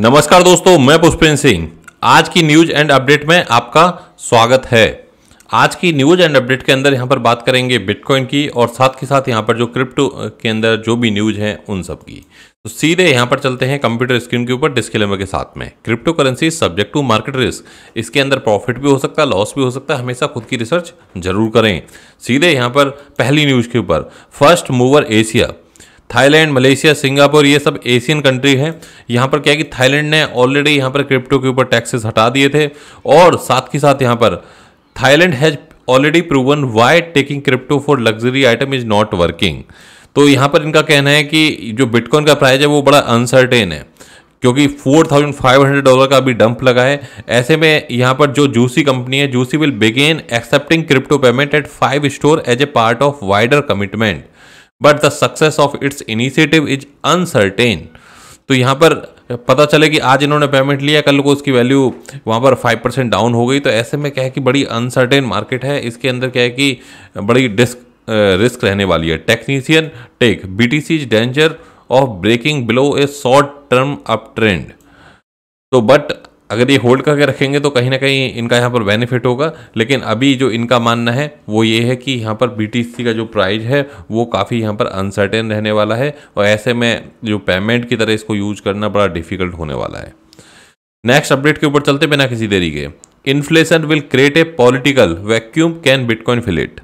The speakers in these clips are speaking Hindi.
नमस्कार दोस्तों मैं पुष्पेंद्र सिंह आज की न्यूज एंड अपडेट में आपका स्वागत है आज की न्यूज एंड अपडेट के अंदर यहाँ पर बात करेंगे बिटकॉइन की और साथ के साथ यहाँ पर जो क्रिप्टो के अंदर जो भी न्यूज है उन सब की तो सीधे यहाँ पर चलते हैं कंप्यूटर स्क्रीन के ऊपर डिस्क्लेमर के साथ में crypto currency subject to market risk इसके अंदर प्रॉफिट भी हो सकता है लॉस भी हो सकता है हमेशा खुद की रिसर्च जरूर करें सीधे यहाँ पर पहली न्यूज के ऊपर first mover Asia Thailand Malaysia Singapore ये सब एशियन कंट्री हैं यहाँ पर क्या है कि थाईलैंड ने ऑलरेडी यहाँ पर क्रिप्टो के ऊपर टैक्सेस हटा दिए थे और साथ के साथ यहाँ पर Thailand has already proven why taking crypto for luxury item is not working तो यहाँ पर इनका कहना है कि जो बिटकॉइन का प्राइस है वो बड़ा अनसर्टेन है क्योंकि 4,500 डॉलर का अभी डंप लगा है ऐसे में यहाँ पर जो जूसी कंपनी है Juicy will begin accepting crypto payment at five store as a part of wider commitment but the success of its initiative is uncertain तो यहाँ पर पता चले कि आज इन्होंने पेमेंट लिया कल को उसकी वैल्यू वहाँ पर फाइव परसेंट डाउन हो गई तो ऐसे में क्या है कि बड़ी अनसर्टेन मार्केट है इसके अंदर क्या है कि बड़ी डिस्क रिस्क रहने वाली है technician tech B T C danger of breaking below a short term up trend तो बट अगर ये होल्ड करके रखेंगे तो कहीं ना कहीं इनका यहाँ पर बेनिफिट होगा लेकिन अभी जो इनका मानना है वो ये है कि यहाँ पर बी का जो प्राइज है वो काफ़ी यहाँ पर अनसर्टेन रहने वाला है और ऐसे में जो पेमेंट की तरह इसको यूज करना बड़ा डिफिकल्ट होने वाला है नेक्स्ट अपडेट के ऊपर चलते बिना किसी देरी के inflation will create a political vacuum can Bitcoin फिलेट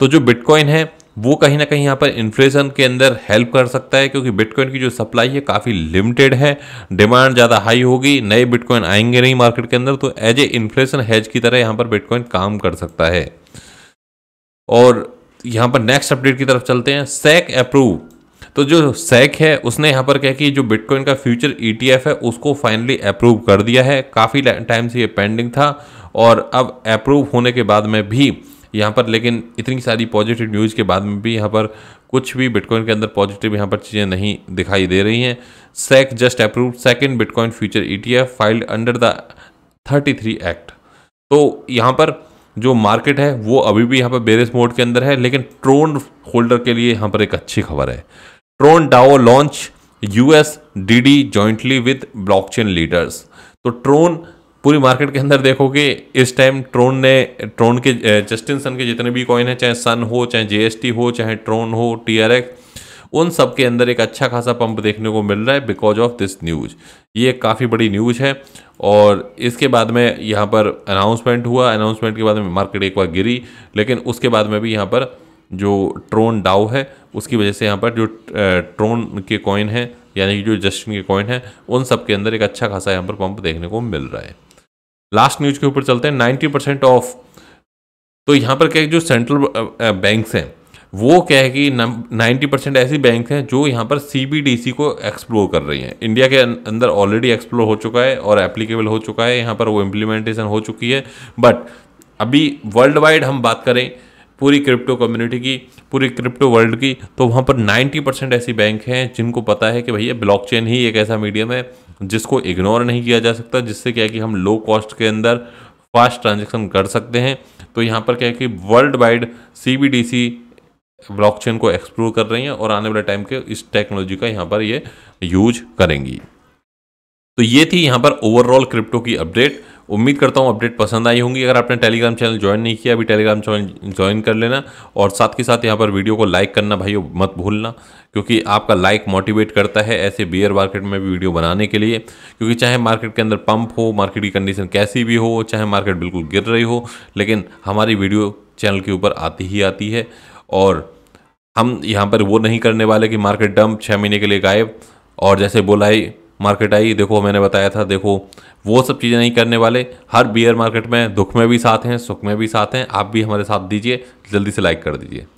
तो जो बिटकॉइन है वो कहीं ना कहीं यहाँ पर इन्फ्लेशन के अंदर हेल्प कर सकता है क्योंकि बिटकॉइन की जो सप्लाई है काफ़ी लिमिटेड है डिमांड ज़्यादा हाई होगी नए बिटकॉइन आएंगे नहीं मार्केट के अंदर तो एज ए इन्फ्लेशन हैज की तरह यहाँ पर बिटकॉइन काम कर सकता है और यहाँ पर नेक्स्ट अपडेट की तरफ चलते हैं सैक अप्रूव तो जो सैक है उसने यहाँ पर क्या कि जो बिटकॉइन का फ्यूचर ई e है उसको फाइनली अप्रूव कर दिया है काफ़ी टाइम से ये पेंडिंग था और अब अप्रूव होने के बाद में भी यहाँ पर लेकिन इतनी सारी पॉजिटिव न्यूज़ के बाद में भी यहाँ पर कुछ भी बिटकॉइन के अंदर पॉजिटिव यहाँ पर चीज़ें नहीं दिखाई दे रही हैं SEC just approve second Bitcoin future E filed under the thirty three act तो यहाँ पर जो मार्केट है वो अभी भी यहाँ पर बेरिस मोड के अंदर है लेकिन ट्रोन होल्डर के लिए यहाँ पर एक अच्छी खबर है Tron DAO launch US D jointly with chain leaders तो ट्रोन पूरी मार्केट के अंदर देखोगे इस टाइम ट्रोन ने ट्रोन के जस्टिन सन के जितने भी कॉइन हैं चाहे सन हो चाहे जीएसटी हो चाहे ट्रोन हो टीआरएक्स उन सब के अंदर एक अच्छा खासा पंप देखने को मिल रहा है बिकॉज ऑफ दिस न्यूज़ ये काफ़ी बड़ी न्यूज़ है और इसके बाद में यहाँ पर अनाउंसमेंट हुआ अनाउंसमेंट के बाद में मार्केट एक बार गिरी लेकिन उसके बाद में भी यहाँ पर जो ट्रोन डाउ है उसकी वजह से यहाँ पर जो ट्रोन के कॉइन हैं यानी कि जो जस्टिन के कॉइन हैं उन सब के अंदर एक अच्छा खासा यहाँ पर पंप देखने को मिल रहा है लास्ट न्यूज के ऊपर चलते हैं नाइन्टी परसेंट ऑफ तो यहाँ पर क्या है जो सेंट्रल बैंक हैं वो क्या है कि नाइन्टी परसेंट ऐसी बैंक हैं जो यहाँ पर सी को एक्सप्लोर कर रही हैं इंडिया के अं-, अंदर ऑलरेडी एक्सप्लोर हो चुका है और एप्लीकेबल हो चुका है यहाँ पर वो इम्प्लीमेंटेशन हो चुकी है बट अभी वर्ल्ड वाइड हम बात करें पूरी क्रिप्टो कम्युनिटी की पूरी क्रिप्टो वर्ल्ड की तो वहाँ पर 90 परसेंट ऐसी बैंक हैं जिनको पता है कि भैया ब्लॉकचेन ही एक ऐसा मीडियम है जिसको इग्नोर नहीं किया जा सकता जिससे क्या है कि हम लो कॉस्ट के अंदर फास्ट ट्रांजेक्शन कर सकते हैं तो यहाँ पर क्या है कि world wide C B D C blockchain को एक्सप्लोर कर रही हैं और आने वाले टाइम के इस टेक्नोलॉजी का यहाँ पर ये यूज करेंगी तो ये थी यहाँ पर ओवरऑल क्रिप्टो की अपडेट उम्मीद करता हूँ अपडेट पसंद आई होंगी अगर आपने टेलीग्राम चैनल ज्वाइन नहीं किया अभी टेलीग्राम चैनल ज्वाइन कर लेना और साथ के साथ यहाँ पर वीडियो को लाइक करना भाई मत भूलना क्योंकि आपका लाइक मोटिवेट करता है ऐसे बियर मार्केट में भी वीडियो बनाने के लिए क्योंकि चाहे मार्केट के अंदर पंप हो मार्केट की कंडीशन कैसी भी हो चाहे मार्केट बिल्कुल गिर रही हो लेकिन हमारी वीडियो चैनल के ऊपर आती ही आती है और हम यहाँ पर वो नहीं करने वाले कि मार्केट डंप छः महीने के लिए गायब और जैसे बोला ही मार्केट आई देखो मैंने बताया था देखो वो सब चीज़ें नहीं करने वाले हर बियर मार्केट में दुख में भी साथ हैं सुख में भी साथ हैं आप भी हमारे साथ दीजिए जल्दी से लाइक कर दीजिए